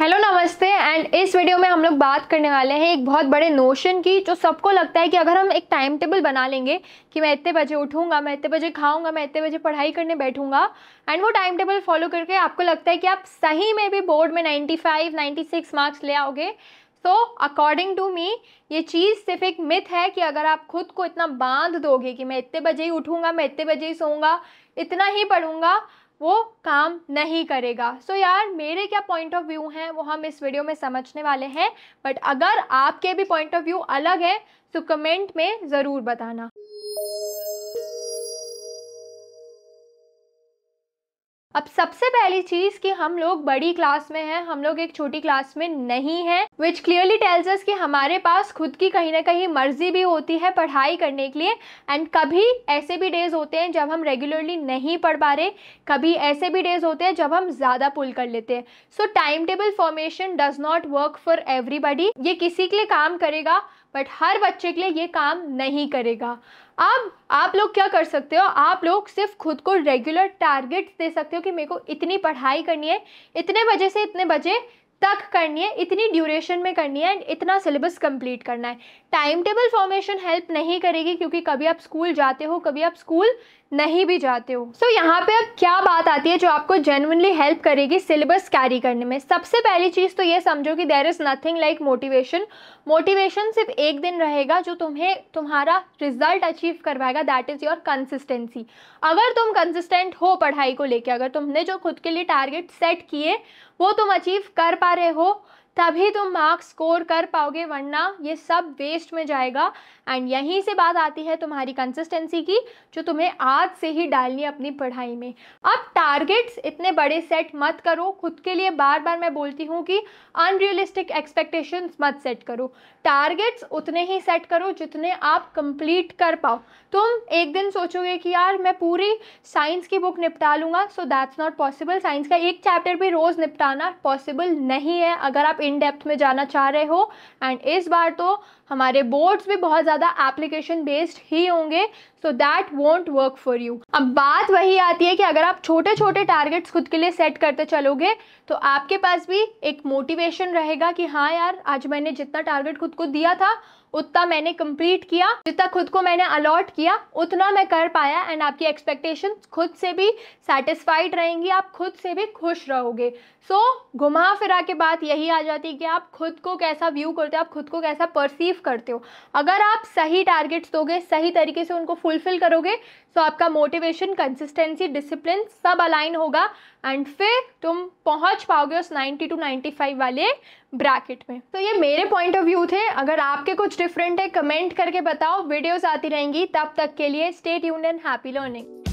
hello नमस्ते and इस video में हम लोग बात करने वाले हैं एक बहुत बड़े नोशन की जो सबको लगता है कि अगर हम एक टाइम टेबल बना लेंगे कि मैं इतने बजे उठूंगा मैं इतने बजे खाऊंगा मैं इतने बजे पढ़ाई करने बैठूंगा एंड वो टाइम टेबल फॉलो करके आपको लगता है कि आप सही में भी बोर्ड में नाइन्टी फाइव मार्क्स ले आओगे सो अकॉर्डिंग टू मी ये चीज़ सिर्फ एक मिथ है कि अगर आप खुद को इतना बांध दोगे कि मैं इतने बजे ही उठूँगा मैं इतने बजे ही सोऊंगा इतना ही पढ़ूंगा वो काम नहीं करेगा सो so यार मेरे क्या पॉइंट ऑफ व्यू हैं वो हम इस वीडियो में समझने वाले हैं बट अगर आपके भी पॉइंट ऑफ व्यू अलग है तो कमेंट में ज़रूर बताना अब सबसे पहली चीज़ कि हम लोग बड़ी क्लास में हैं हम लोग एक छोटी क्लास में नहीं हैं विच क्लियरली टेल्स अस कि हमारे पास खुद की कहीं ना कहीं मर्जी भी होती है पढ़ाई करने के लिए एंड कभी ऐसे भी डेज होते हैं जब हम रेगुलरली नहीं पढ़ पा रहे कभी ऐसे भी डेज होते हैं जब हम ज़्यादा पुल कर लेते हैं so time table formation does not work for everybody ये किसी के लिए काम करेगा बट हर बच्चे के लिए ये काम नहीं करेगा अब आप लोग क्या कर सकते हो आप लोग सिर्फ खुद को रेगुलर टारगेट्स दे सकते हो कि मेरे को इतनी पढ़ाई करनी है इतने बजे से इतने बजे तक करनी है इतनी ड्यूरेशन में करनी है एंड इतना सिलेबस कंप्लीट करना है टाइम टेबल फॉर्मेशन हेल्प नहीं करेगी क्योंकि कभी आप स्कूल जाते हो कभी आप स्कूल नहीं भी जाते हो सो so, यहाँ पे अब क्या बात आती है जो आपको जेनुअनली हेल्प करेगी सिलेबस कैरी करने में सबसे पहली चीज़ तो ये समझो कि there is nothing like motivation motivation सिर्फ एक दिन रहेगा जो तुम्हें तुम्हारा रिजल्ट अचीव करवाएगा दैट इज़ योर कंसिस्टेंसी अगर तुम कंसिस्टेंट हो पढ़ाई को लेकर अगर तुमने जो खुद के लिए टारगेट सेट किए वो तुम अचीव कर पा पा रहे हो तभी तुम मार्क्स स्कोर कर पाओगे वरना ये सब वेस्ट में जाएगा एंड यहीं से बात आती है तुम्हारी कंसिस्टेंसी की जो तुम्हें आज से ही डालनी है अपनी पढ़ाई में अब टारगेट्स इतने बड़े सेट मत करो खुद के लिए बार बार मैं बोलती हूँ कि अनरियलिस्टिक एक्सपेक्टेशंस मत सेट करो टारगेट्स उतने ही सेट करो जितने आप कंप्लीट कर पाओ तुम एक दिन सोचोगे कि यार मैं पूरी साइंस की बुक निपटा लूँगा so that's not possible science का एक चैप्टर भी रोज़ निपटाना पॉसिबल नहीं है अगर आप इन डेप्थ में जाना चाह रहे हो एंड इस बार तो हमारे बोर्ड्स भी बहुत ज़्यादा एप्लीकेशन बेस्ड ही होंगे so that won't work for you अब बात वही आती है कि अगर आप छोटे छोटे टारगेट्स खुद के लिए सेट करते चलोगे तो आपके पास भी एक मोटिवेशन रहेगा कि हाँ यार आज मैंने जितना टारगेट खुद को दिया था उतना मैंने कंप्लीट किया जितना खुद को मैंने अलॉट किया उतना मैं कर पाया एंड आपकी एक्सपेक्टेशन खुद से भी सेटिस्फाइड रहेंगी आप खुद से भी खुश रहोगे सो so, घुमा फिरा के बात यही आ जाती है कि आप खुद को कैसा व्यू करते हो आप खुद को कैसा परसीव करते हो अगर आप सही टारगेट्स दोगे सही तरीके से उनको फुलफिल करोगे सो आपका मोटिवेशन कंसिस्टेंसी डिसिप्लिन सब अलाइन होगा एंड फिर तुम पहुंच पाओगे उस 90 टू 95 वाले ब्रैकेट में तो ये मेरे पॉइंट ऑफ व्यू थे अगर आपके कुछ डिफरेंट है कमेंट करके बताओ वीडियोस आती रहेंगी तब तक के लिए स्टेट यूनियन एंड हैप्पी लर्निंग